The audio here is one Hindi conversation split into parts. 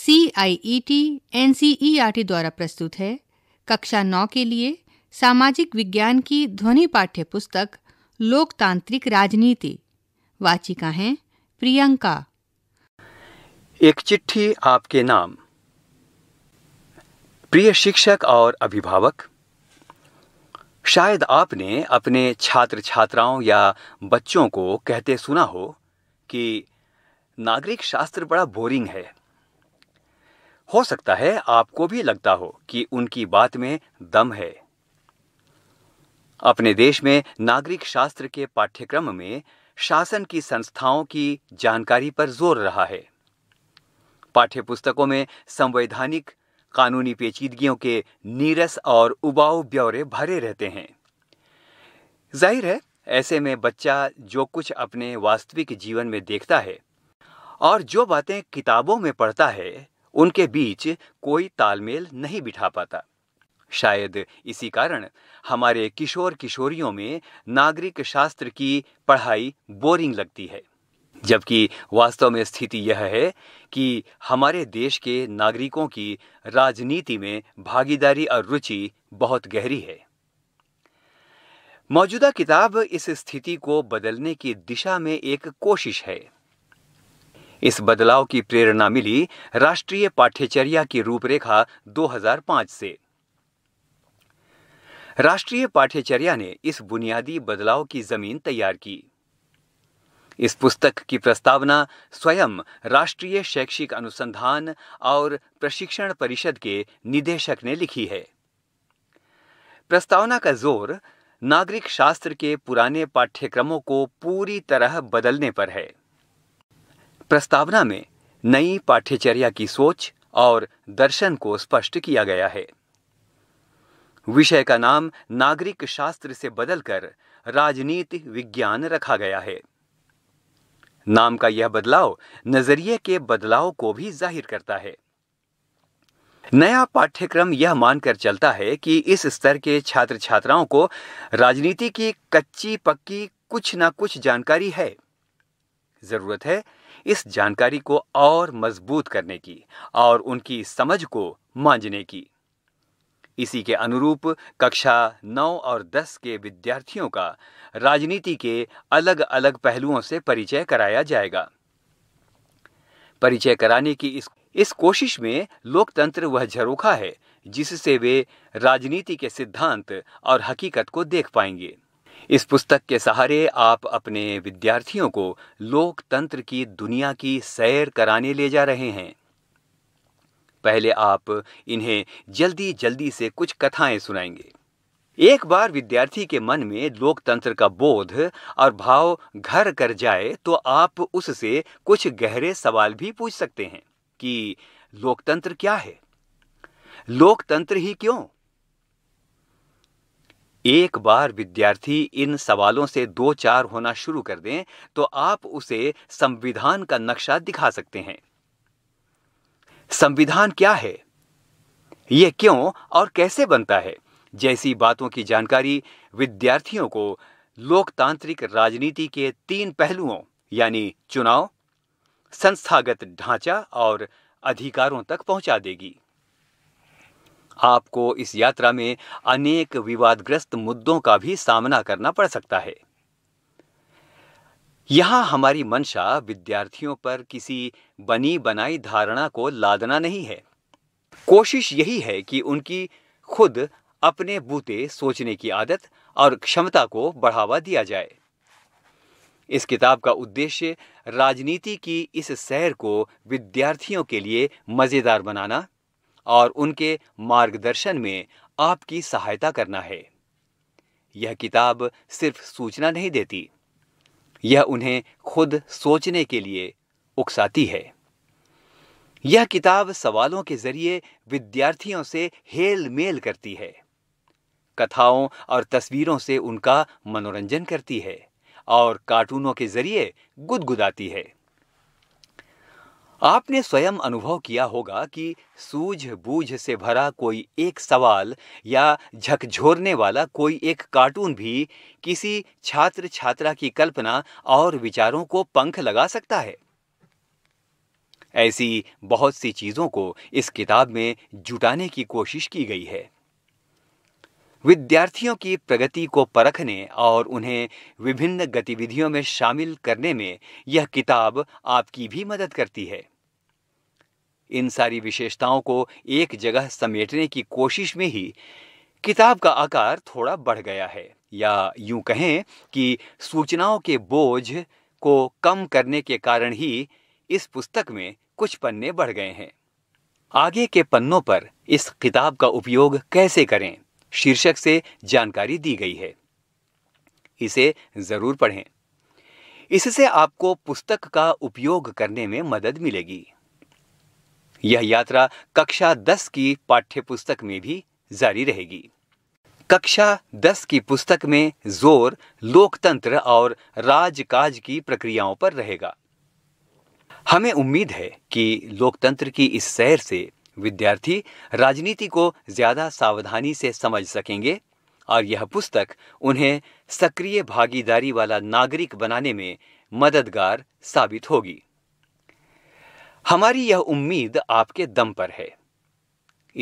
C I E T N C E R T द्वारा प्रस्तुत है कक्षा नौ के लिए सामाजिक विज्ञान की ध्वनि पाठ्य पुस्तक लोकतांत्रिक राजनीति वाचिका हैं प्रियंका एक चिट्ठी आपके नाम प्रिय शिक्षक और अभिभावक शायद आपने अपने छात्र छात्राओं या बच्चों को कहते सुना हो कि नागरिक शास्त्र बड़ा बोरिंग है हो सकता है आपको भी लगता हो कि उनकी बात में दम है अपने देश में नागरिक शास्त्र के पाठ्यक्रम में शासन की संस्थाओं की जानकारी पर जोर रहा है पाठ्य पुस्तकों में संवैधानिक कानूनी पेचीदगियों के नीरस और उबाऊ ब्यौरे भरे रहते हैं जाहिर है ऐसे में बच्चा जो कुछ अपने वास्तविक जीवन में देखता है और जो बातें किताबों में पढ़ता है उनके बीच कोई तालमेल नहीं बिठा पाता शायद इसी कारण हमारे किशोर किशोरियों में नागरिक शास्त्र की पढ़ाई बोरिंग लगती है जबकि वास्तव में स्थिति यह है कि हमारे देश के नागरिकों की राजनीति में भागीदारी और रुचि बहुत गहरी है मौजूदा किताब इस स्थिति को बदलने की दिशा में एक कोशिश है इस बदलाव की प्रेरणा मिली राष्ट्रीय पाठ्यचर्या की रूपरेखा 2005 से राष्ट्रीय पाठ्यचर्या ने इस बुनियादी बदलाव की जमीन तैयार की इस पुस्तक की प्रस्तावना स्वयं राष्ट्रीय शैक्षिक अनुसंधान और प्रशिक्षण परिषद के निदेशक ने लिखी है प्रस्तावना का जोर नागरिक शास्त्र के पुराने पाठ्यक्रमों को पूरी तरह बदलने पर है प्रस्तावना में नई पाठ्यचर्या की सोच और दर्शन को स्पष्ट किया गया है विषय का नाम नागरिक शास्त्र से बदलकर राजनीति विज्ञान रखा गया है नाम का यह बदलाव नजरिए के बदलाव को भी जाहिर करता है नया पाठ्यक्रम यह मानकर चलता है कि इस स्तर के छात्र छात्राओं को राजनीति की कच्ची पक्की कुछ ना कुछ जानकारी है जरूरत है इस जानकारी को और मजबूत करने की और उनकी समझ को मांझने की इसी के अनुरूप कक्षा 9 और 10 के विद्यार्थियों का राजनीति के अलग अलग पहलुओं से परिचय कराया जाएगा परिचय कराने की इस इस कोशिश में लोकतंत्र वह झरोखा है जिससे वे राजनीति के सिद्धांत और हकीकत को देख पाएंगे इस पुस्तक के सहारे आप अपने विद्यार्थियों को लोकतंत्र की दुनिया की सैर कराने ले जा रहे हैं पहले आप इन्हें जल्दी जल्दी से कुछ कथाएं सुनाएंगे एक बार विद्यार्थी के मन में लोकतंत्र का बोध और भाव घर कर जाए तो आप उससे कुछ गहरे सवाल भी पूछ सकते हैं कि लोकतंत्र क्या है लोकतंत्र ही क्यों एक बार विद्यार्थी इन सवालों से दो चार होना शुरू कर दें तो आप उसे संविधान का नक्शा दिखा सकते हैं संविधान क्या है यह क्यों और कैसे बनता है जैसी बातों की जानकारी विद्यार्थियों को लोकतांत्रिक राजनीति के तीन पहलुओं यानी चुनाव संस्थागत ढांचा और अधिकारों तक पहुंचा देगी आपको इस यात्रा में अनेक विवादग्रस्त मुद्दों का भी सामना करना पड़ सकता है यहां हमारी मंशा विद्यार्थियों पर किसी बनी बनाई धारणा को लादना नहीं है कोशिश यही है कि उनकी खुद अपने बूते सोचने की आदत और क्षमता को बढ़ावा दिया जाए इस किताब का उद्देश्य राजनीति की इस सैर को विद्यार्थियों के लिए मज़ेदार बनाना और उनके मार्गदर्शन में आपकी सहायता करना है यह किताब सिर्फ सूचना नहीं देती यह उन्हें खुद सोचने के लिए उकसाती है यह किताब सवालों के जरिए विद्यार्थियों से हेल मेल करती है कथाओं और तस्वीरों से उनका मनोरंजन करती है और कार्टूनों के जरिए गुदगुदाती है आपने स्वयं अनुभव किया होगा कि सूझबूझ से भरा कोई एक सवाल या झकझोरने वाला कोई एक कार्टून भी किसी छात्र छात्रा की कल्पना और विचारों को पंख लगा सकता है ऐसी बहुत सी चीजों को इस किताब में जुटाने की कोशिश की गई है विद्यार्थियों की प्रगति को परखने और उन्हें विभिन्न गतिविधियों में शामिल करने में यह किताब आपकी भी मदद करती है इन सारी विशेषताओं को एक जगह समेटने की कोशिश में ही किताब का आकार थोड़ा बढ़ गया है या यूं कहें कि सूचनाओं के बोझ को कम करने के कारण ही इस पुस्तक में कुछ पन्ने बढ़ गए हैं आगे के पन्नों पर इस किताब का उपयोग कैसे करें शीर्षक से जानकारी दी गई है इसे जरूर पढ़ें इससे आपको पुस्तक का उपयोग करने में मदद मिलेगी यह यात्रा कक्षा 10 की पाठ्य पुस्तक में भी जारी रहेगी कक्षा 10 की पुस्तक में जोर लोकतंत्र और राजकाज की प्रक्रियाओं पर रहेगा हमें उम्मीद है कि लोकतंत्र की इस सैर से विद्यार्थी राजनीति को ज्यादा सावधानी से समझ सकेंगे और यह पुस्तक उन्हें सक्रिय भागीदारी वाला नागरिक बनाने में मददगार साबित होगी हमारी यह उम्मीद आपके दम पर है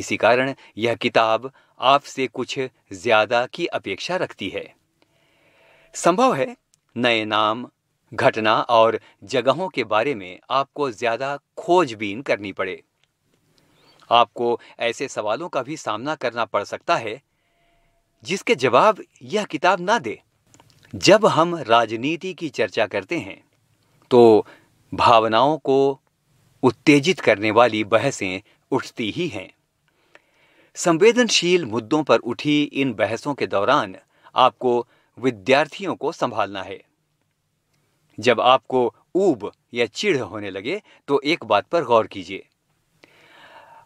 इसी कारण यह किताब आपसे कुछ ज्यादा की अपेक्षा रखती है संभव है नए नाम घटना और जगहों के बारे में आपको ज्यादा खोजबीन करनी पड़े आपको ऐसे सवालों का भी सामना करना पड़ सकता है जिसके जवाब यह किताब ना दे जब हम राजनीति की चर्चा करते हैं तो भावनाओं को उत्तेजित करने वाली बहसें उठती ही हैं संवेदनशील मुद्दों पर उठी इन बहसों के दौरान आपको विद्यार्थियों को संभालना है जब आपको ऊब या चिढ़ होने लगे तो एक बात पर गौर कीजिए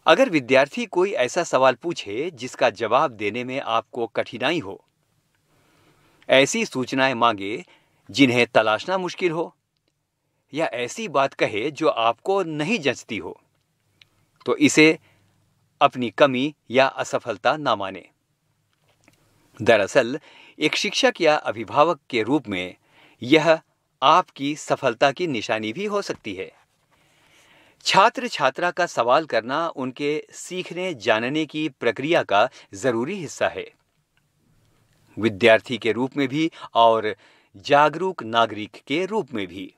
अगर विद्यार्थी कोई ऐसा सवाल पूछे जिसका जवाब देने में आपको कठिनाई हो ऐसी सूचनाएं मांगे जिन्हें तलाशना मुश्किल हो या ऐसी बात कहे जो आपको नहीं जचती हो तो इसे अपनी कमी या असफलता ना माने दरअसल एक शिक्षक या अभिभावक के रूप में यह आपकी सफलता की निशानी भी हो सकती है छात्र छात्रा का सवाल करना उनके सीखने जानने की प्रक्रिया का जरूरी हिस्सा है विद्यार्थी के रूप में भी और जागरूक नागरिक के रूप में भी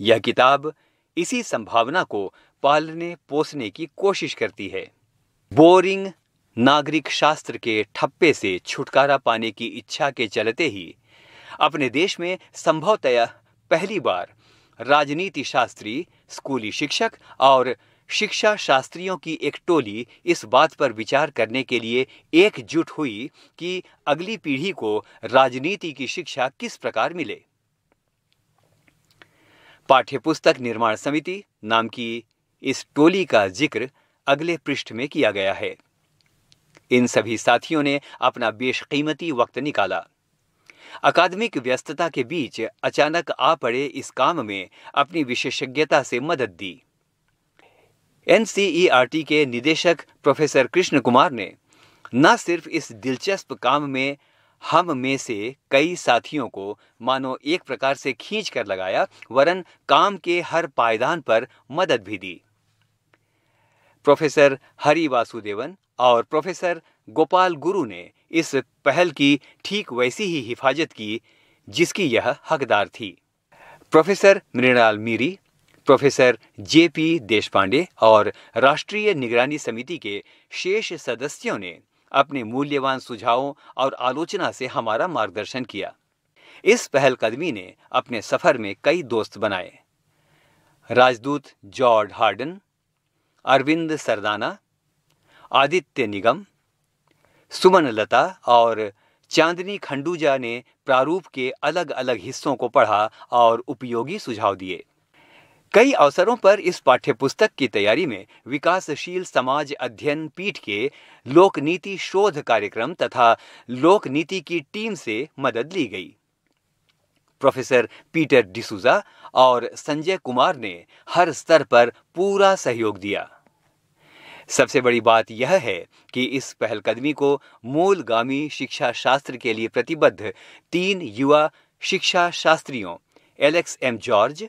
यह किताब इसी संभावना को पालने पोसने की कोशिश करती है बोरिंग नागरिक शास्त्र के ठप्पे से छुटकारा पाने की इच्छा के चलते ही अपने देश में संभवतया पहली बार राजनीति शास्त्री स्कूली शिक्षक और शिक्षा शास्त्रियों की एक टोली इस बात पर विचार करने के लिए एकजुट हुई कि अगली पीढ़ी को राजनीति की शिक्षा किस प्रकार मिले पाठ्यपुस्तक निर्माण समिति नाम की इस टोली का जिक्र अगले पृष्ठ में किया गया है इन सभी साथियों ने अपना बेशकीमती वक्त निकाला अकादमिक व्यस्तता के बीच अचानक आ पड़े इस काम में अपनी विशेषज्ञता से मदद दी एनसीईआरटी के निदेशक प्रोफेसर कृष्ण कुमार ने न सिर्फ इस दिलचस्प काम में हम में से कई साथियों को मानो एक प्रकार से खींच कर लगाया वरन काम के हर पायदान पर मदद भी दी प्रोफेसर हरि वासुदेवन और प्रोफेसर गोपाल गुरु ने इस पहल की ठीक वैसी ही हिफाजत की जिसकी यह हकदार थी professor Mrinal Miri professor J P Deshpande और राष्ट्रीय निगरानी समिति के शेष सदस्यों ने अपने मूल्यवान सुझावों और आलोचना से हमारा मार्गदर्शन किया इस पहलकदमी ने अपने सफर में कई दोस्त बनाए राजदूत जॉर्ज हार्डन अरविंद सरदाना आदित्य निगम सुमन लता और चांदनी खंडूजा ने प्रारूप के अलग अलग हिस्सों को पढ़ा और उपयोगी सुझाव दिए कई अवसरों पर इस पाठ्य पुस्तक की तैयारी में विकासशील समाज अध्ययन पीठ के लोक नीति शोध कार्यक्रम तथा लोक नीति की टीम से मदद ली गई प्रोफेसर पीटर डिसूजा और संजय कुमार ने हर स्तर पर पूरा सहयोग दिया सबसे बड़ी बात यह है कि इस पहलकदमी को मूलगामी शिक्षा शास्त्र के लिए प्रतिबद्ध तीन युवा शिक्षा शास्त्रियों Alex M George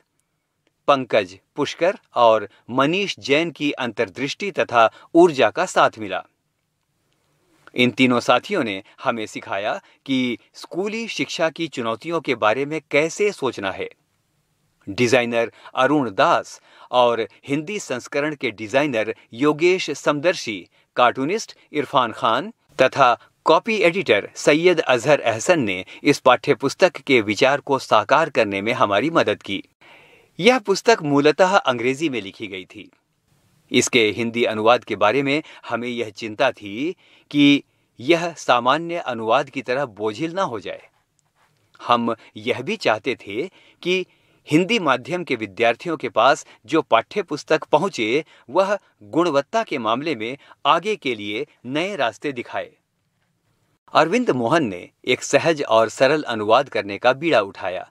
Pankaj Pushkar और मनीष जैन की अंतर्दृष्टि तथा ऊर्जा का साथ मिला इन तीनों साथियों ने हमें सिखाया कि स्कूली शिक्षा की चुनौतियों के बारे में कैसे सोचना है डिजाइनर अरुण दास और हिंदी संस्करण के डिजाइनर योगेश समदर्शी कार्टूनिस्ट इरफान खान तथा कॉपी एडिटर सैयद अजहर अहसन ने इस पाठ्य पुस्तक के विचार को साकार करने में हमारी मदद की यह पुस्तक मूलतः अंग्रेजी में लिखी गई थी इसके हिंदी अनुवाद के बारे में हमें यह चिंता थी कि यह सामान्य अनुवाद की तरह बोझिल ना हो जाए हम यह भी चाहते थे कि हिंदी माध्यम के विद्यार्थियों के पास जो पाठ्य पुस्तक पहुंचे वह गुणवत्ता के मामले में आगे के लिए नए रास्ते दिखाए अरविंद मोहन ने एक सहज और सरल अनुवाद करने का बीड़ा उठाया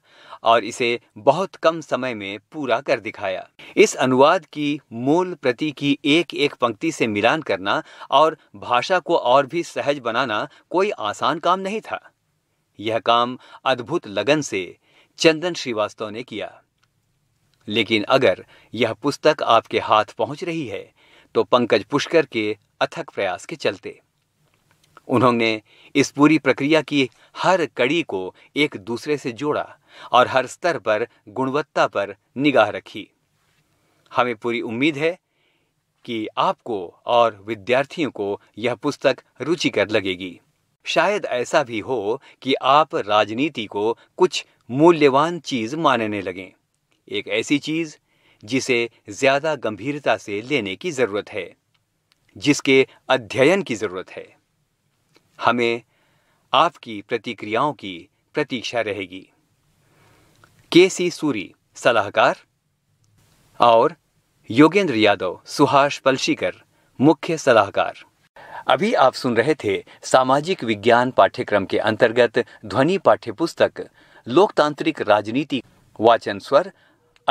और इसे बहुत कम समय में पूरा कर दिखाया इस अनुवाद की मूल प्रति की एक एक पंक्ति से मिलान करना और भाषा को और भी सहज बनाना कोई आसान काम नहीं था यह काम अद्भुत लगन से चंदन श्रीवास्तव ने किया लेकिन अगर यह पुस्तक आपके हाथ पहुंच रही है तो पंकज पुष्कर के अथक प्रयास के चलते उन्होंने इस पूरी प्रक्रिया की हर कड़ी को एक दूसरे से जोड़ा और हर स्तर पर गुणवत्ता पर निगाह रखी हमें पूरी उम्मीद है कि आपको और विद्यार्थियों को यह पुस्तक रुचिकर लगेगी शायद ऐसा भी हो कि आप राजनीति को कुछ मूल्यवान चीज मानने लगें एक ऐसी चीज जिसे ज्यादा गंभीरता से लेने की जरूरत है जिसके अध्ययन की जरूरत है हमें आपकी प्रतिक्रियाओं की प्रतीक्षा रहेगी के सी सूरी सलाहकार और योगेंद्र यादव सुहास पलशीकर मुख्य सलाहकार अभी आप सुन रहे थे सामाजिक विज्ञान पाठ्यक्रम के अंतर्गत ध्वनि पाठ्यपुस्तक लोकतांत्रिक राजनीति वाचन स्वर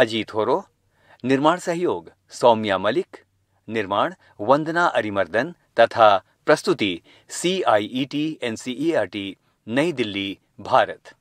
अजीत होरो निर्माण सहयोग सौम्या मलिक निर्माण वंदना अरिमर्दन तथा प्रस्तुति C I E T N C E R T नई दिल्ली भारत